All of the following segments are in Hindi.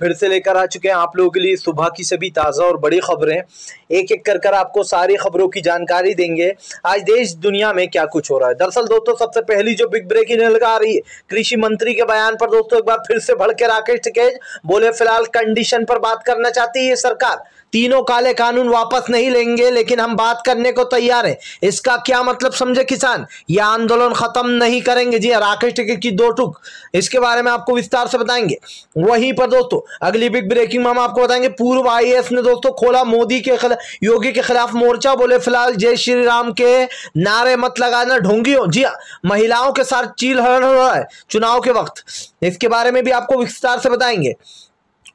फिर से लेकर आ चुके हैं आप लोगों के लिए सुबह की सभी ताज़ा और बड़ी खबरें एक एक कर कर आपको सारी खबरों की जानकारी देंगे आज देश दुनिया में क्या कुछ हो रहा है दरअसल दोस्तों सबसे पहली जो बिग ब्रेकिंग लगा रही है कृषि मंत्री के बयान पर दोस्तों एक बार फिर से भड़के राकेश टिकेज बोले फिलहाल कंडीशन पर बात करना चाहती है सरकार तीनों काले कानून वापस नहीं लेंगे लेकिन हम बात करने को तैयार हैं इसका क्या मतलब समझे किसान यह आंदोलन खत्म नहीं करेंगे जी हाँ, राकेश टिकेज की दो टुक इसके बारे में आपको विस्तार से बताएंगे वहीं पर दोस्तों अगली बिग ब्रेकिंग में हम आपको बताएंगे पूर्व आईएएस ने दोस्तों खोला मोदी के खिलाफ योगी के खिलाफ मोर्चा बोले फिलहाल जय श्री राम के नारे मत लगाना ढोंगी हो जी हाँ, महिलाओं के साथ चील हरण हो रहा है चुनाव के वक्त इसके बारे में भी आपको विस्तार से बताएंगे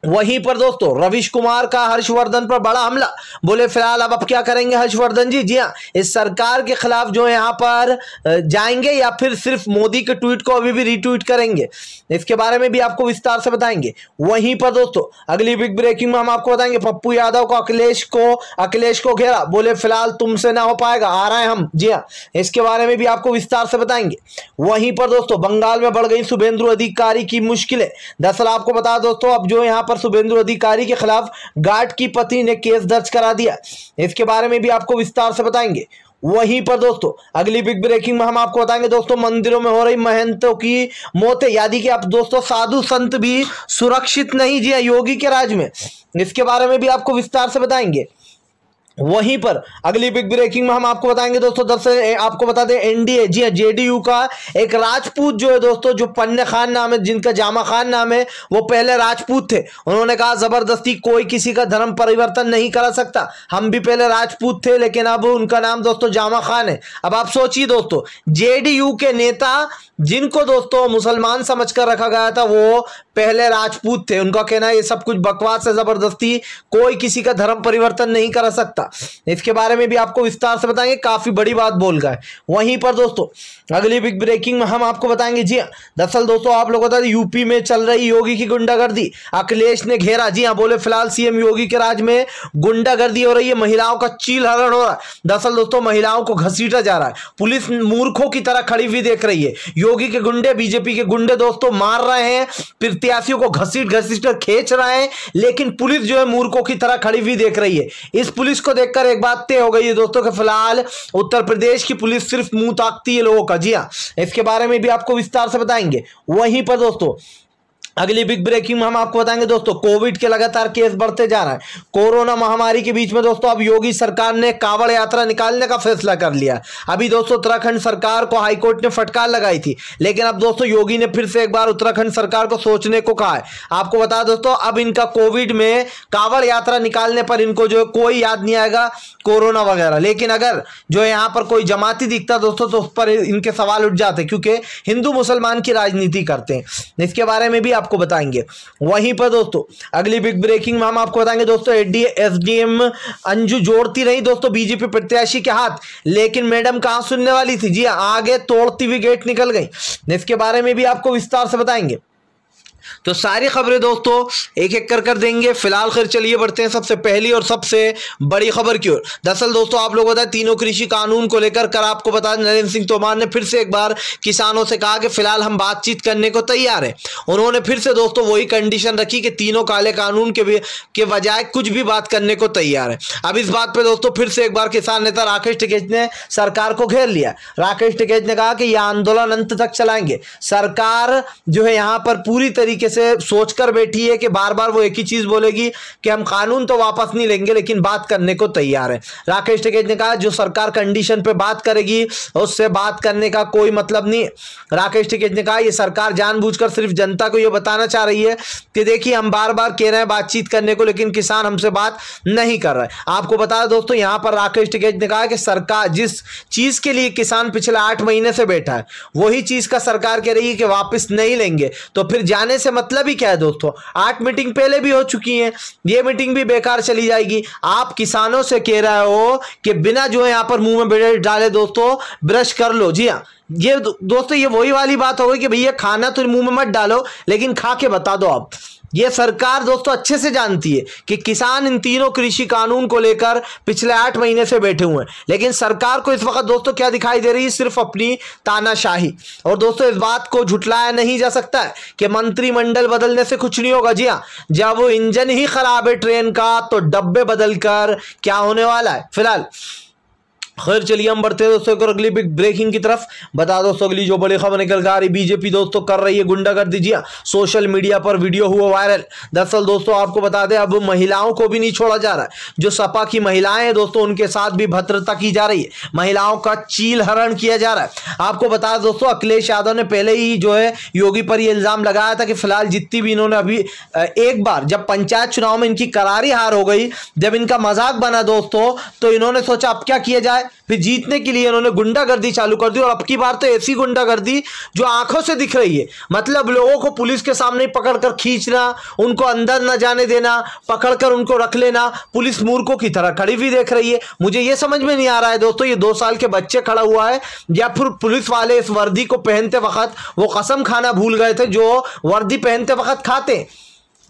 वहीं पर दोस्तों रविश कुमार का हर्षवर्धन पर बड़ा हमला बोले फिलहाल अब अब क्या करेंगे हर्षवर्धन जी जी हाँ इस सरकार के खिलाफ जो यहाँ पर जाएंगे या फिर सिर्फ मोदी के ट्वीट को अभी भी रीट्वीट करेंगे इसके बारे में भी आपको विस्तार से बताएंगे वहीं पर दोस्तों अगली बिग ब्रेकिंग में हम आपको बताएंगे पप्पू यादव को अखिलेश को अखिलेश को घेरा बोले फिलहाल तुमसे ना हो पाएगा आ रहे हैं हम जी हाँ इसके बारे में भी आपको विस्तार से बताएंगे वहीं पर दोस्तों बंगाल में बढ़ गई शुभेंदु अधिकारी की मुश्किलें दरअसल आपको बता दोस्तों अब जो यहाँ पर पर शुभेंदु अधिकारी के खिलाफ गार्ड की पत्नी ने केस दर्ज करा दिया इसके बारे में भी आपको विस्तार से बताएंगे वहीं पर दोस्तों अगली बिग ब्रेकिंग में हम आपको बताएंगे दोस्तों मंदिरों में हो रही महंतों की मौतें यानी कि आप दोस्तों साधु संत भी सुरक्षित नहीं जिया योगी के राज में इसके बारे में भी आपको विस्तार से बताएंगे वहीं पर अगली बिग ब्रेकिंग में हम आपको बताएंगे दोस्तों दरअसल आपको बता दें एनडीए जी हाँ जेडीयू का एक राजपूत जो है दोस्तों जो पन्ने खान नाम है जिनका जामा खान नाम है वो पहले राजपूत थे उन्होंने कहा जबरदस्ती कोई किसी का धर्म परिवर्तन नहीं करा सकता हम भी पहले राजपूत थे लेकिन अब उनका नाम दोस्तों जामा खान है अब आप सोचिए दोस्तों जे के नेता जिनको दोस्तों मुसलमान समझ कर रखा गया था वो पहले राजपूत थे उनका कहना है ये सब कुछ बकवास है जबरदस्ती कोई किसी का धर्म परिवर्तन नहीं करा सकता इसके बारे में भी आपको विस्तार से बताएंगे काफी बड़ी बात बोल गए वहीं पर दोस्तों अगली बिग ब्रेकिंग में हम आपको बताएंगे जी हाँ दरअसल दोस्तों आप लोग बता यूपी में चल रही योगी की गुंडागर्दी अखिलेश ने घेरा जी हाँ बोले फिलहाल सीएम योगी के राज में गुंडागर्दी हो रही है महिलाओं का चील हरण हो रहा है दरअसल दोस्तों महिलाओं को घसीटा जा रहा है पुलिस मूर्खों की तरह खड़ी हुई देख रही है योगी के गुंडे बीजेपी के गुंडे दोस्तों मार रहे हैं प्रत्याशियों को घसीट घसीट कर खेच रहा है लेकिन पुलिस जो है मूर्खों की तरह खड़ी हुई देख रही है इस पुलिस को देखकर एक बात तय हो गई है दोस्तों फिलहाल उत्तर प्रदेश की पुलिस सिर्फ मुंह ताकती है लोगों का जी हाँ इसके बारे में भी आपको विस्तार से बताएंगे वहीं पर दोस्तों अगली बिग ब्रेकिंग में हम आपको बताएंगे दोस्तों कोविड के लगातार केस बढ़ते जा रहे हैं कोरोना महामारी के बीच में दोस्तों अब योगी सरकार ने कांवड़ यात्रा निकालने का फैसला कर लिया अभी दोस्तों उत्तराखंड सरकार को हाईकोर्ट ने फटकार लगाई थी लेकिन अब दोस्तों योगी ने फिर से एक बार उत्तराखंड सरकार को सोचने को कहा है आपको बता दोस्तों अब इनका कोविड में कावड़ यात्रा निकालने पर इनको जो कोई याद नहीं आएगा कोरोना वगैरह लेकिन अगर जो यहाँ पर कोई जमाती दिखता दोस्तों तो उस पर इनके सवाल उठ जाते क्योंकि हिंदू मुसलमान की राजनीति करते हैं इसके बारे में भी आपको बताएंगे वहीं पर दोस्तों अगली बिग ब्रेकिंग में हम आपको बताएंगे दोस्तों एसडीएम अंजू जोड़ती रही दोस्तों बीजेपी प्रत्याशी के हाथ लेकिन मैडम कहां सुनने वाली थी जी हाँ, आगे तोड़ती हुई गेट निकल गई इसके बारे में भी आपको विस्तार से बताएंगे तो सारी खबरें दोस्तों एक एक कर कर देंगे फिलहाल खैर चलिए बढ़ते हैं सबसे पहली और सबसे बड़ी खबर की ओर दरअसल दोस्तों आप लोग बताए तीनों कृषि कानून को लेकर कर आपको बता नरेंद्र सिंह तोमर ने फिर से एक बार किसानों से कहा कि फिलहाल हम बातचीत करने को तैयार हैं उन्होंने फिर से दोस्तों वही कंडीशन रखी कि तीनों काले कानून के भी के बजाय कुछ भी बात करने को तैयार है अब इस बात पर दोस्तों फिर से एक बार किसान नेता राकेश टिकेज ने सरकार को घेर लिया राकेश टिकेज ने कहा कि यह आंदोलन अंत तक चलाएंगे सरकार जो है यहाँ पर पूरी तरीके तरीके से सोचकर बैठी है कि बार बार वो एक ही चीज़ बोलेगी कि हम कानून तो वापस नहीं लेंगे लेकिन बात करने को तैयार है राकेश टिकैत ने कहा जो सरकार कंडीशन पे बात करेगी उससे बात करने का कोई मतलब नहीं राकेश टिकैत ने कहा ये सरकार जानबूझकर सिर्फ जनता को यह बताना चाह रही है कि देखिए हम बार बार कह रहे हैं बातचीत करने को लेकिन किसान हमसे बात नहीं कर रहे आपको बता दोस्तों यहां पर राकेश टिकैत ने कहा कि सरकार जिस चीज़ के लिए किसान पिछले आठ महीने से बैठा है वही चीज़ का सरकार कह रही है कि वापस नहीं लेंगे तो फिर जाने से मतलब ही क्या है दोस्तों आठ मीटिंग पहले भी हो चुकी है ये मीटिंग भी बेकार चली जाएगी आप किसानों से कह रहे हो कि बिना जो है यहाँ पर मुंह में बेड़े डाले दोस्तों ब्रश कर लो जी हाँ ये दोस्तों ये वही वाली बात हो गई कि भैया खाना तो मुंह में मत डालो लेकिन खा के बता दो आप ये सरकार दोस्तों अच्छे से जानती है कि किसान इन तीनों कृषि कानून को लेकर पिछले आठ महीने से बैठे हुए हैं लेकिन सरकार को इस वक्त दोस्तों क्या दिखाई दे रही है सिर्फ अपनी तानाशाही और दोस्तों इस बात को झुटलाया नहीं जा सकता है कि मंत्रिमंडल बदलने से कुछ नहीं होगा जी हाँ जब इंजन ही खराब है ट्रेन का तो डब्बे बदलकर क्या होने वाला है फिलहाल खैर चलिए हम बढ़ते हैं दोस्तों अगली बिग ब्रेकिंग की तरफ बता दोस्तों अगली जो बड़ी खबर निकल कर आ रही बीजेपी दोस्तों कर रही है कर दीजिए सोशल मीडिया पर वीडियो हुआ वायरल दरअसल दोस्तों आपको बता दें अब महिलाओं को भी नहीं छोड़ा जा रहा है जो सपा की महिलाएं हैं दोस्तों उनके साथ भी भद्रता की जा रही है महिलाओं का चील हरण किया जा रहा है आपको बता दें दोस्तों अखिलेश यादव ने पहले ही जो है योगी पर यह इल्ज़ाम लगाया था कि फिलहाल जितनी भी इन्होंने अभी एक बार जब पंचायत चुनाव में इनकी करारी हार हो गई जब इनका मजाक बना दोस्तों तो इन्होंने सोचा अब क्या किया जाए फिर जीतने के लिए उन्होंने गुंडागर्दी चालू कर दी और अब की बार तो ऐसी गुंडागर्दी जो आंखों से दिख रही है मतलब लोगों को पुलिस के सामने पकड़कर खींचना उनको अंदर न जाने देना पकड़कर उनको रख लेना पुलिस मूर्खों की तरह खड़ी भी देख रही है मुझे ये समझ में नहीं आ रहा है दोस्तों ये दो साल के बच्चे खड़ा हुआ है या फिर पुलिस वाले इस वर्दी को पहनते वक्त वो कसम खाना भूल गए थे जो वर्दी पहनते वक्त खाते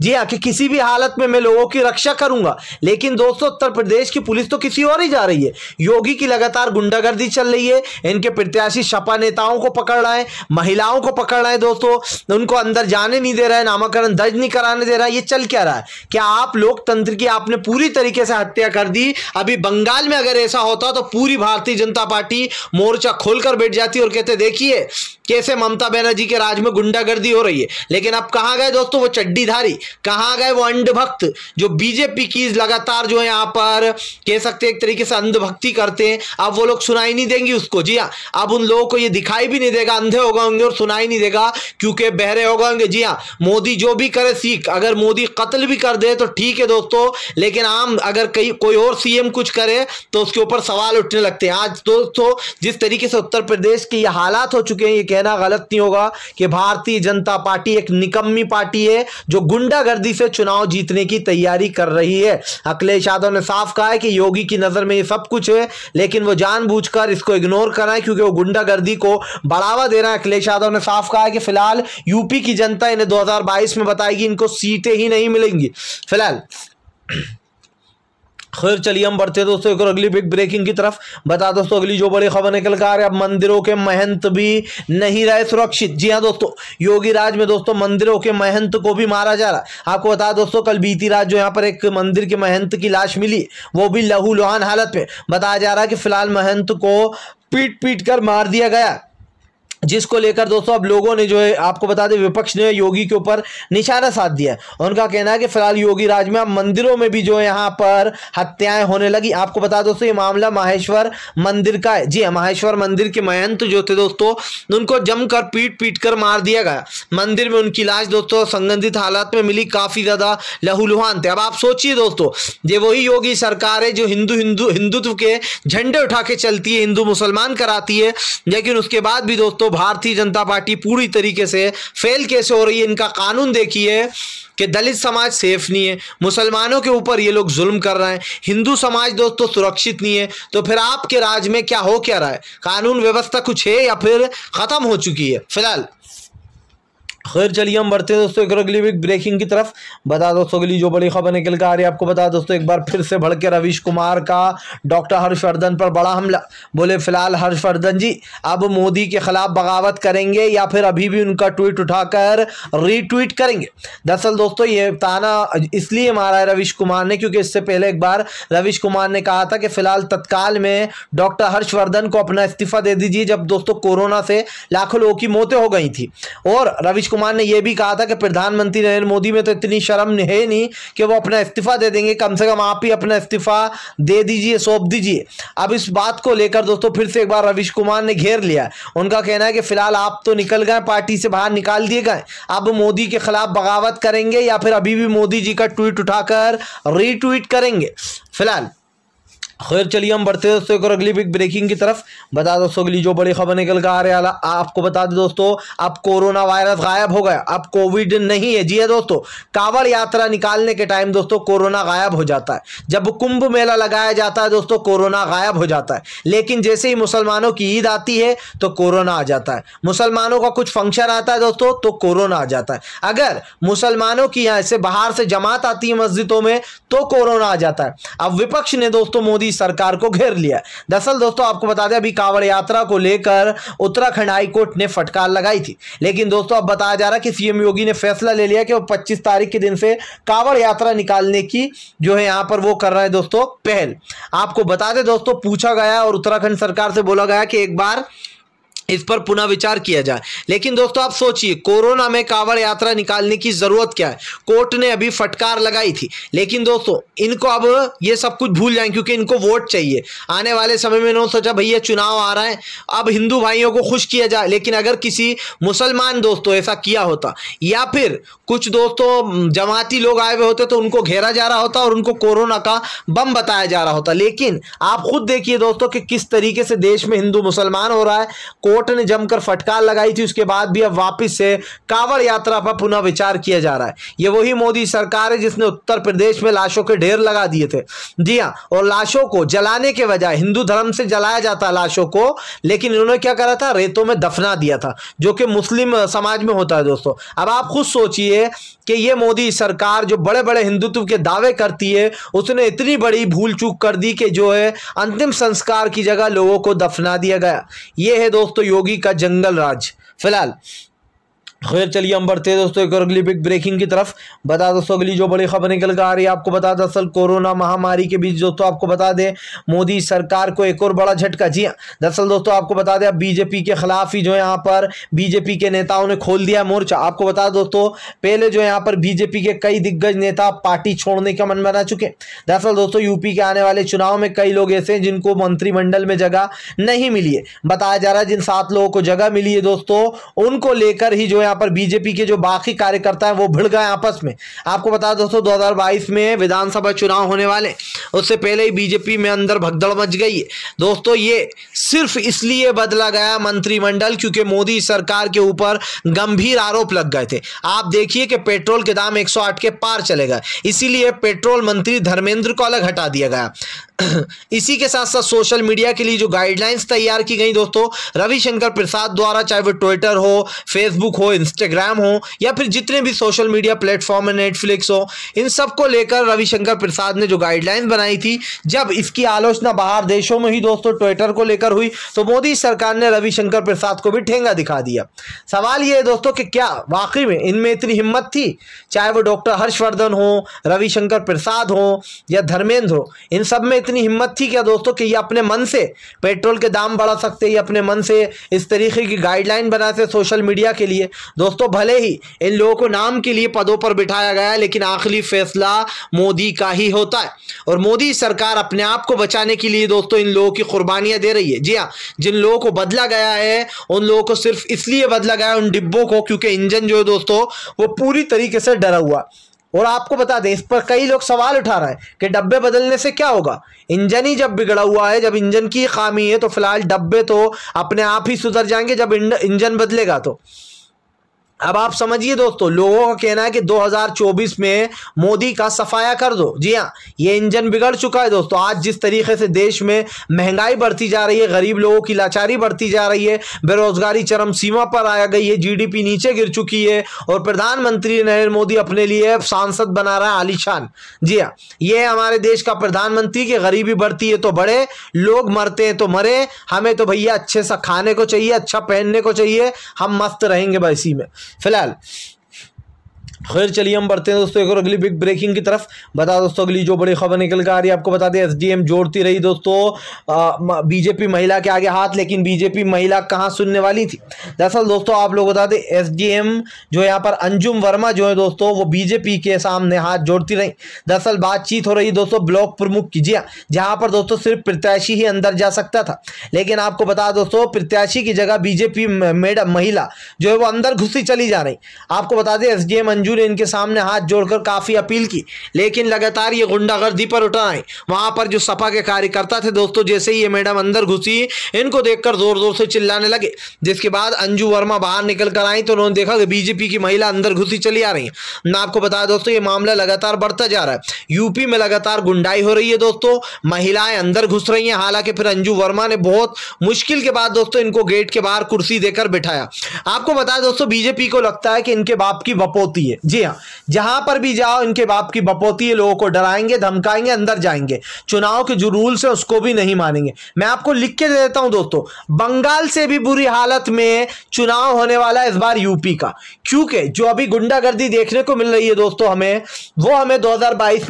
जी हाँ कि किसी भी हालत में मैं लोगों की रक्षा करूंगा लेकिन दोस्तों उत्तर प्रदेश की पुलिस तो किसी और ही जा रही है योगी की लगातार गुंडागर्दी चल रही है इनके प्रत्याशी सपा नेताओं को पकड़ रहा है महिलाओं को पकड़ रहा है दोस्तों उनको अंदर जाने नहीं दे रहा है नामाकरण दर्ज नहीं कराने दे रहा है ये चल क्या रहा है क्या आप लोकतंत्र की आपने पूरी तरीके से हत्या कर दी अभी बंगाल में अगर ऐसा होता तो पूरी भारतीय जनता पार्टी मोर्चा खोलकर बैठ जाती और कहते देखिए कैसे ममता बनर्जी के राज में गुंडागर्दी हो रही है लेकिन अब कहाँ गए दोस्तों वो चड्डीधारी कहाँ गए वो अंधभक्त जो बीजेपी की लगातार जो है यहाँ पर कह सकते हैं एक तरीके से अंधभक्ति करते हैं अब वो लोग सुनाई नहीं देंगी उसको जी हाँ अब उन लोगों को ये दिखाई भी नहीं देगा अंधे हो गए होंगे और सुनाई नहीं देगा क्योंकि बहरे हो गए होंगे जी हाँ मोदी जो भी करे सीख अगर मोदी कत्ल भी कर दे तो ठीक है दोस्तों लेकिन आम अगर कई कोई और सीएम कुछ करे तो उसके ऊपर सवाल उठने लगते हैं आज दोस्तों जिस तरीके से उत्तर प्रदेश के ये हालात हो चुके हैं ये कहना गलत नहीं होगा कि भारतीय जनता पार्टी एक निकम्मी पार्टी है जो गुंडागर्दी से चुनाव जीतने की तैयारी कर रही है अखिलेश यादव ने साफ कहा है कि योगी की नज़र में ये सब कुछ है लेकिन वो जानबूझकर इसको इग्नोर कर रहा है क्योंकि वो गुंडागर्दी को बढ़ावा दे रहा है अखिलेश यादव ने साफ कहा है कि फिलहाल यूपी की जनता इन्हें दो में बताएगी इनको सीटें ही नहीं मिलेंगी फिलहाल खैर चलिए हम बढ़ते दोस्तों एक और अगली बिग ब्रेकिंग की तरफ बता दोस्तों अगली जो बड़ी खबर निकल कर अब मंदिरों के महंत भी नहीं रहे सुरक्षित जी हाँ दोस्तों योगी राज में दोस्तों मंदिरों के महंत को भी मारा जा रहा आपको बता दोस्तों कल बीती रात जो यहाँ पर एक मंदिर के महंत की लाश मिली वो भी लहू लुहान हालत में बताया जा रहा है कि फिलहाल महंत को पीट पीट कर मार दिया गया जिसको लेकर दोस्तों अब लोगों ने जो है आपको बता दें विपक्ष ने योगी के ऊपर निशाना साध दिया उनका कहना है कि फिलहाल योगी राज में अब मंदिरों में भी जो है यहाँ पर हत्याएं होने लगी आपको बता दोस्तों ये मामला माहेश्वर मंदिर का है जी हाँ, माहेश्वर मंदिर के महंत जो थे दोस्तों उनको जमकर पीट पीट कर मार दिया गया मंदिर में उनकी लाश दोस्तों संगंधित हालात में मिली काफ़ी ज़्यादा लहूलुहान थे अब आप सोचिए दोस्तों ये वही योगी सरकार है जो हिंदू हिंदू हिंदुत्व के झंडे उठा के चलती है हिंदू मुसलमान कराती है लेकिन उसके बाद भी दोस्तों भारतीय जनता पार्टी पूरी तरीके से फेल कैसे हो रही है इनका कानून देखिए कि दलित समाज सेफ नहीं है मुसलमानों के ऊपर ये लोग जुल्म कर रहे हैं हिंदू समाज दोस्तों सुरक्षित नहीं है तो फिर आपके राज्य में क्या हो क्या रहा है कानून व्यवस्था कुछ है या फिर ख़त्म हो चुकी है फिलहाल खैर चलिए हम बढ़ते हैं दोस्तों एक अगली वीक ब्रेकिंग की तरफ बता दोस्तों अगली जो बड़ी खबर निकल कर आ रही है आपको बता दोस्तों एक बार फिर से भड़के रवीश कुमार का डॉक्टर हर्षवर्धन पर बड़ा हमला बोले फिलहाल हर्षवर्धन जी अब मोदी के खिलाफ बगावत करेंगे या फिर अभी भी उनका ट्वीट उठाकर रीट्वीट करेंगे दरअसल दोस्तों ये ताना इसलिए मारा है रविश कुमार ने क्योंकि इससे पहले एक बार रविश कुमार ने कहा था कि फिलहाल तत्काल में डॉक्टर हर्षवर्धन को अपना इस्तीफा दे दीजिए जब दोस्तों कोरोना से लाखों लोगों की मौतें हो गई थी और रविश कुमार ने यह भी कहा था कि प्रधानमंत्री नरेंद्र मोदी में तो इतनी शर्म है नहीं कि वो अपना इस्तीफा दे देंगे कम से कम आप ही अपना इस्तीफा दे दीजिए सौंप दीजिए अब इस बात को लेकर दोस्तों फिर से एक बार रविश कुमार ने घेर लिया उनका कहना है कि फिलहाल आप तो निकल गए पार्टी से बाहर निकाल दिए गए अब मोदी के खिलाफ बगावत करेंगे या फिर अभी भी मोदी जी का ट्वीट उठाकर रीट्वीट करेंगे फिलहाल खैर चलिए हम बढ़ते हैं दोस्तों एक और अगली बिग ब्रेकिंग की तरफ बता दोस्तों अगली जो बड़ी खबर निकल कर आ रही है आपको बता दें दोस्तों अब कोरोना वायरस गायब हो गया अब कोविड नहीं है जी है हाँ दोस्तों कांवड़ यात्रा निकालने के टाइम दोस्तों कोरोना गायब हो जाता है जब कुंभ मेला लगाया जाता है दोस्तों कोरोना गायब हो जाता है लेकिन जैसे ही मुसलमानों की ईद आती है तो कोरोना आ जाता है मुसलमानों का कुछ फंक्शन आता है दोस्तों तो कोरोना आ जाता है अगर मुसलमानों की यहाँ से बाहर से जमात आती है मस्जिदों में तो कोरोना आ जाता है अब विपक्ष ने दोस्तों मोदी मोदी सरकार को घेर लिया दरअसल दोस्तों आपको बता दें अभी कांवड़ यात्रा को लेकर उत्तराखंड हाईकोर्ट ने फटकार लगाई थी लेकिन दोस्तों अब बताया जा रहा है कि सीएम योगी ने फैसला ले लिया कि वो पच्चीस तारीख के दिन से कांवड़ यात्रा निकालने की जो है यहाँ पर वो कर रहे हैं दोस्तों पहल आपको बता दें दोस्तों पूछा गया और उत्तराखंड सरकार से बोला गया कि एक बार इस पर पुनः विचार किया जाए लेकिन दोस्तों आप सोचिए कोरोना में कांवड़ यात्रा निकालने की ज़रूरत क्या है कोर्ट ने अभी फटकार लगाई थी लेकिन दोस्तों इनको अब ये सब कुछ भूल जाएं क्योंकि इनको वोट चाहिए आने वाले समय में इन्होंने सोचा भैया चुनाव आ रहा है अब हिंदू भाइयों को खुश किया जाए लेकिन अगर किसी मुसलमान दोस्तों ऐसा किया होता या फिर कुछ दोस्तों जमाती लोग आए हुए होते तो उनको घेरा जा रहा होता और उनको कोरोना का बम बताया जा रहा होता लेकिन आप खुद देखिए दोस्तों कि किस तरीके से देश में हिंदू मुसलमान हो रहा है कोर्ट ने जमकर फटकार लगाई थी उसके बाद भी अब वापस से कावड़ यात्रा पर पुनः विचार किया जा रहा है ये वही मोदी सरकार है जिसने उत्तर प्रदेश में लाशों के ढेर लगा दिए थे जी हाँ और लाशों को जलाने के बजाय हिंदू धर्म से जलाया जाता लाशों को लेकिन इन्होंने क्या करा था रेतों में दफना दिया था जो कि मुस्लिम समाज में होता है दोस्तों अब आप खुद सोचिए कि ये मोदी सरकार जो बड़े बड़े हिंदुत्व के दावे करती है उसने इतनी बड़ी भूल चूक कर दी कि जो है अंतिम संस्कार की जगह लोगों को दफना दिया गया ये है दोस्तों योगी का जंगल राज फिलहाल खैर चलिए हम बढ़ते हैं दोस्तों एक और अगली बिग ब्रेकिंग की तरफ बता दोस्तों अगली जो बड़ी खबर निकल कर आ रही है आपको बता दरअसल कोरोना महामारी के बीच दोस्तों आपको बता दें मोदी सरकार को एक और बड़ा झटका जी हाँ। दरअसल दोस्तों आपको बता दें अब बीजेपी के खिलाफ ही जो यहाँ पर बीजेपी के नेताओं ने खोल दिया मोर्चा आपको बता दोस्तों पहले जो यहाँ पर बीजेपी के कई दिग्गज नेता पार्टी छोड़ने का मन बना चुके दरअसल दोस्तों यूपी के आने वाले चुनाव में कई लोग ऐसे हैं जिनको मंत्रिमंडल में जगह नहीं मिली है बताया जा रहा है जिन सात लोगों को जगह मिली है दोस्तों उनको लेकर ही जो यहाँ पर बीजेपी के जो बाकी कार्यकर्ता है वो भिड़ गए आपस में आपको बता दोस्तों 2022 में विधानसभा चुनाव होने वाले उससे पहले ही बीजेपी में अंदर भगदड़ मच गई है दोस्तों ये सिर्फ इसलिए बदला गया मंत्रिमंडल क्योंकि मोदी सरकार के ऊपर गंभीर आरोप लग गए थे आप देखिए कि पेट्रोल के दाम 108 के पार चले गए इसीलिए पेट्रोल मंत्री धर्मेंद्र को अलग हटा दिया गया इसी के साथ साथ सोशल मीडिया के लिए जो गाइडलाइंस तैयार की गई दोस्तों रविशंकर प्रसाद द्वारा चाहे वो ट्विटर हो फेसबुक हो इंस्टाग्राम हो या फिर जितने भी सोशल मीडिया प्लेटफॉर्म है नेटफ्लिक्स हो इन सबको लेकर रविशंकर प्रसाद ने जो गाइडलाइंस बनाई थी जब इसकी आलोचना बाहर देशों में ही दोस्तों ट्विटर को लेकर हुई तो मोदी सरकार ने रविशंकर प्रसाद को भी ठेंगा दिखा दिया सवाल ये है दोस्तों कि क्या वाकई में इनमें इतनी हिम्मत थी चाहे वो डॉक्टर हर्षवर्धन हो रविशंकर प्रसाद हो या धर्मेंद्र हो इन सब में इतनी हिम्मत थी क्या दोस्तों कि ये अपने मन से पेट्रोल के दाम बढ़ा सकते ये अपने मन से इस तरीके की गाइडलाइन बना से सोशल मीडिया के लिए दोस्तों भले ही इन लोगों को नाम के लिए पदों पर बिठाया गया लेकिन आखिरी फैसला मोदी का ही होता है और मोदी सरकार अपने आप को बचाने के लिए दोस्तों इन लोगों की कुर्बानियाँ दे रही है जी हाँ जिन लोगों को बदला गया है उन लोगों को सिर्फ इसलिए बदला गया उन डिब्बों को क्योंकि इंजन जो है दोस्तों वो पूरी तरीके से डरा हुआ और आपको बता दें इस पर कई लोग सवाल उठा रहे हैं कि डब्बे बदलने से क्या होगा इंजन ही जब बिगड़ा हुआ है जब इंजन की खामी है तो फिलहाल डब्बे तो अपने आप ही सुधर जाएंगे जब इंजन बदलेगा तो अब आप समझिए दोस्तों लोगों का कहना है कि 2024 में मोदी का सफाया कर दो जी हाँ ये इंजन बिगड़ चुका है दोस्तों आज जिस तरीके से देश में महंगाई बढ़ती जा रही है गरीब लोगों की लाचारी बढ़ती जा रही है बेरोजगारी चरम सीमा पर आ गई है जीडीपी नीचे गिर चुकी है और प्रधानमंत्री नरेंद्र मोदी अपने लिए सांसद बना रहा है आलिशान जी हाँ ये हमारे देश का प्रधानमंत्री की गरीबी बढ़ती है तो बढ़े लोग मरते हैं तो मरे हमें तो भैया अच्छे सा खाने को चाहिए अच्छा पहनने को चाहिए हम मस्त रहेंगे इसी में فلال खैर चलिए हम बढ़ते हैं दोस्तों एक और अगली बिग ब्रेकिंग की तरफ बता दोस्तों अगली जो बड़ी खबर निकल कर आ रही है आपको बता दें एसडीएम जोड़ती रही दोस्तों बीजेपी महिला के आगे हाथ लेकिन बीजेपी महिला कहाँ सुनने वाली थी दरअसल दोस्तों आप लोग बता दें एस जो यहाँ पर अंजुम वर्मा जो है दोस्तों वो बीजेपी के सामने हाथ जोड़ती रही दरअसल बातचीत हो रही दोस्तों ब्लॉक प्रमुख की जी हाँ, जहाँ पर दोस्तों सिर्फ प्रत्याशी ही अंदर जा सकता था लेकिन आपको बता दोस्तों प्रत्याशी की जगह बीजेपी मैडम महिला जो है वो अंदर घुसी चली जा रही आपको बता दें एस अंजुम फौजियों ने इनके सामने हाथ जोड़कर काफ़ी अपील की लेकिन लगातार ये गुंडागर्दी पर उठा आए वहाँ पर जो सपा के कार्यकर्ता थे दोस्तों जैसे ही ये मैडम अंदर घुसी इनको देखकर जोर जोर से चिल्लाने लगे जिसके बाद अंजू वर्मा बाहर निकल कर आई तो उन्होंने देखा कि बीजेपी की महिला अंदर घुसी चली आ रही मैं आपको बताया दोस्तों ये मामला लगातार बढ़ता जा रहा है यूपी में लगातार गुंडाई हो रही है दोस्तों महिलाएं अंदर घुस रही हैं हालांकि फिर अंजू वर्मा ने बहुत मुश्किल के बाद दोस्तों इनको गेट के बाहर कुर्सी देकर बिठाया आपको बताया दोस्तों बीजेपी को लगता है कि इनके बाप की बपोती है जी हाँ जहां पर भी जाओ इनके बाप की बपोती है लोगों को डराएंगे धमकाएंगे अंदर जाएंगे चुनाव के जो रूल्स हैं उसको भी नहीं मानेंगे मैं आपको लिख के दे देता हूं दोस्तों बंगाल से भी बुरी हालत में चुनाव होने वाला है इस बार यूपी का क्योंकि जो अभी गुंडागर्दी देखने को मिल रही है दोस्तों हमें वो हमें दो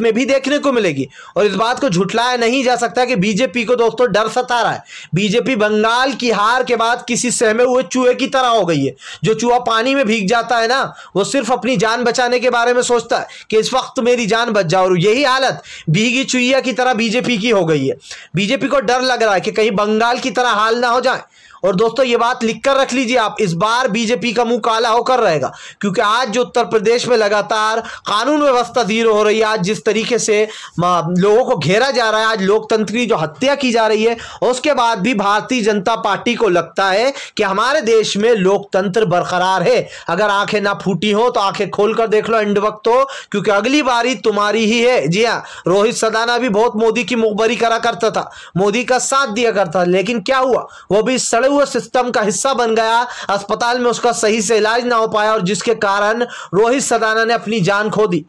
में भी देखने को मिलेगी और इस बात को झुटलाया नहीं जा सकता कि बीजेपी को दोस्तों डर सता रहा है बीजेपी बंगाल की हार के बाद किसी सहमे हुए चूहे की तरह हो गई है जो चूहा पानी में भीग जाता है ना वो सिर्फ अपनी जान बचाने के बारे में सोचता है कि इस वक्त मेरी जान बच जाओ और यही हालत भीगी चुईया की तरह बीजेपी की हो गई है बीजेपी को डर लग रहा है कि कहीं बंगाल की तरह हाल ना हो जाए और दोस्तों ये बात लिख कर रख लीजिए आप इस बार बीजेपी का मुंह काला होकर रहेगा क्योंकि आज जो उत्तर प्रदेश में लगातार कानून व्यवस्था जीरो हो रही है आज जिस तरीके से लोगों को घेरा जा रहा है आज लोकतंत्र की जो हत्या की जा रही है उसके बाद भी भारतीय जनता पार्टी को लगता है कि हमारे देश में लोकतंत्र बरकरार है अगर आंखें ना फूटी हो तो आंखें खोल कर देख लो एंड वक्त हो क्योंकि अगली बारी तुम्हारी ही है जी हाँ रोहित सदाना भी बहुत मोदी की मुखबरी करा करता था मोदी का साथ दिया करता था लेकिन क्या हुआ वो भी सड़े वो सिस्टम का हिस्सा बन गया अस्पताल में उसका सही से इलाज ना हो पाया और जिसके कारण रोहित सदाना ने अपनी जान खो दी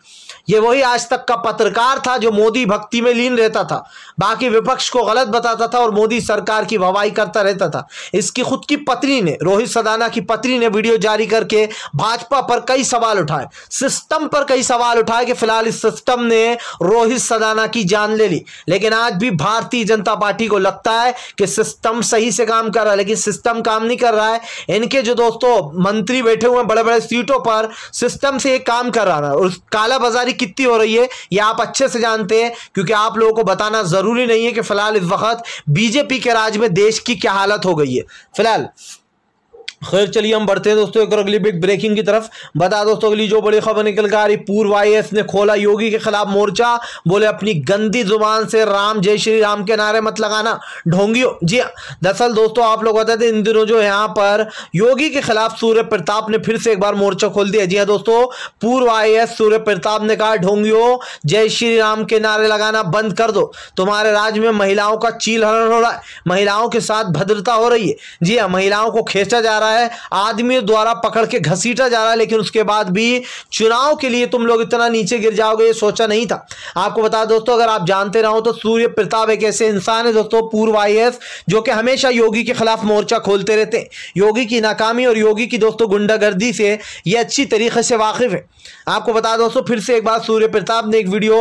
ये वही आज तक का पत्रकार था जो मोदी भक्ति में लीन रहता था बाकी विपक्ष को गलत बताता था और मोदी सरकार की भवाई करता रहता था इसकी खुद की पत्नी ने रोहित सदाना की पत्नी ने वीडियो जारी करके भाजपा पर कई सवाल उठाए सिस्टम पर कई सवाल उठाए कि फिलहाल इस सिस्टम ने रोहित सदाना की जान ले ली लेकिन आज भी भारतीय जनता पार्टी को लगता है कि सिस्टम सही से काम कर रहा है कि सिस्टम काम नहीं कर रहा है इनके जो दोस्तों मंत्री बैठे हुए हैं बड़े बड़े सीटों पर सिस्टम से ये काम कर रहा है और काला बाजारी कितनी हो रही है ये आप अच्छे से जानते हैं क्योंकि आप लोगों को बताना ज़रूरी नहीं है कि फ़िलहाल इस वक्त बीजेपी के राज में देश की क्या हालत हो गई है फिलहाल खैर चलिए हम बढ़ते हैं दोस्तों एक और अगली बिग ब्रेकिंग की तरफ बता दोस्तों अगली जो बड़ी खबर निकल कर आ रही पूर्व आई ने खोला योगी के खिलाफ मोर्चा बोले अपनी गंदी जुबान से राम जय श्री राम के नारे मत लगाना ढोंगियों जी दरअसल दोस्तों आप लोग बताते इन दिनों जो यहाँ पर योगी के खिलाफ सूर्य प्रताप ने फिर से एक बार मोर्चा खोल दिया जी हाँ दोस्तों पूर्व आई सूर्य प्रताप ने कहा ढोंगियों जय श्री राम के नारे लगाना बंद कर दो तुम्हारे राज्य में महिलाओं का चील हरण हो रहा है महिलाओं के साथ भद्रता हो रही है जी हाँ महिलाओं को खेचा जा रहा है रहा है आदमियों द्वारा पकड़ के घसीटा जा रहा है लेकिन उसके बाद भी चुनाव के लिए तुम लोग इतना नीचे गिर जाओगे ये सोचा नहीं था आपको बता दोस्तों अगर आप जानते रहो तो सूर्य प्रताप एक ऐसे इंसान है दोस्तों पूर्व आई जो कि हमेशा योगी के खिलाफ मोर्चा खोलते रहते हैं योगी की नाकामी और योगी की दोस्तों गुंडागर्दी से यह अच्छी तरीके से वाकिफ़ है आपको बता दोस्तों फिर से एक बार सूर्य प्रताप ने एक वीडियो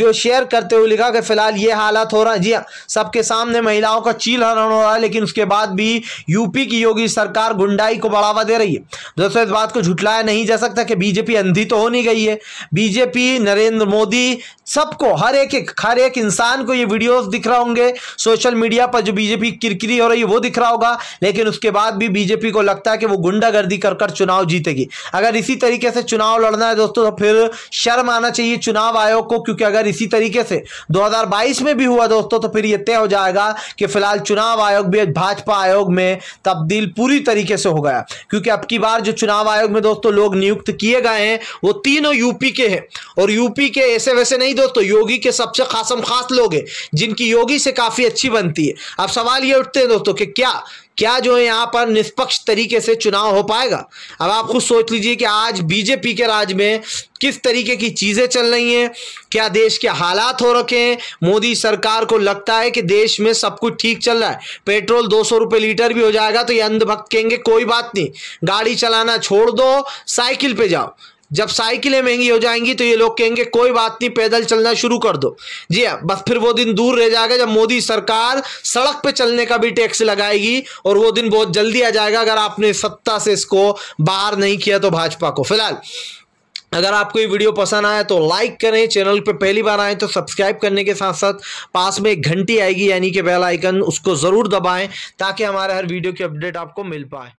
जो शेयर करते हुए लिखा कि फिलहाल ये हालात हो रहा है जी हाँ सबके सामने महिलाओं का चील हरण हो रहा है लेकिन उसके बाद भी यूपी की योगी सरकार गुंडा गुंडाई को बढ़ावा दे रही है दोस्तों इस बात को झुठलाया नहीं जा सकता कि बीजेपी अंधी तो हो नहीं गई है बीजेपी नरेंद्र मोदी सबको हर एक एक हर एक इंसान को ये वीडियोस दिख रहे होंगे सोशल मीडिया पर जो बीजेपी किरकिरी हो रही है वो दिख रहा होगा लेकिन उसके बाद भी बीजेपी को लगता है कि वो गुंडागर्दी कर कर चुनाव जीतेगी अगर इसी तरीके से चुनाव लड़ना है दोस्तों तो फिर शर्म आना चाहिए चुनाव आयोग को क्योंकि अगर इसी तरीके से दो में भी हुआ दोस्तों तो फिर ये तय हो जाएगा कि फिलहाल चुनाव आयोग भी भाजपा आयोग में तब्दील पूरी तरीके से हो गया क्योंकि अब की बार जो चुनाव आयोग में दोस्तों लोग नियुक्त किए गए हैं वो तीनों यूपी के हैं और यूपी के ऐसे वैसे नहीं दोस्तों योगी के सबसे खासम खास लोग हैं जिनकी योगी से काफ़ी अच्छी बनती है अब सवाल ये उठते हैं दोस्तों कि क्या क्या जो है यहाँ पर निष्पक्ष तरीके से चुनाव हो पाएगा अब आप खुद सोच लीजिए कि आज बीजेपी के राज में किस तरीके की चीज़ें चल रही हैं क्या देश के हालात हो रखे हैं मोदी सरकार को लगता है कि देश में सब कुछ ठीक चल रहा है पेट्रोल दो सौ रुपये लीटर भी हो जाएगा तो ये अंधभक्त कहेंगे कोई बात नहीं गाड़ी चलाना छोड़ दो साइकिल पे जाओ जब साइकिलें महंगी हो जाएंगी तो ये लोग कहेंगे कोई बात नहीं पैदल चलना शुरू कर दो जी हाँ बस फिर वो दिन दूर रह जाएगा जब मोदी सरकार सड़क पे चलने का भी टैक्स लगाएगी और वो दिन बहुत जल्दी आ जाएगा अगर आपने सत्ता से इसको बाहर नहीं किया तो भाजपा को फिलहाल अगर आपको ये वीडियो पसंद आया तो लाइक करें चैनल पर पहली बार आए तो सब्सक्राइब करने के साथ साथ पास में एक घंटी आएगी यानी कि बेल आइकन उसको ज़रूर दबाएं ताकि हमारे हर वीडियो की अपडेट आपको मिल पाए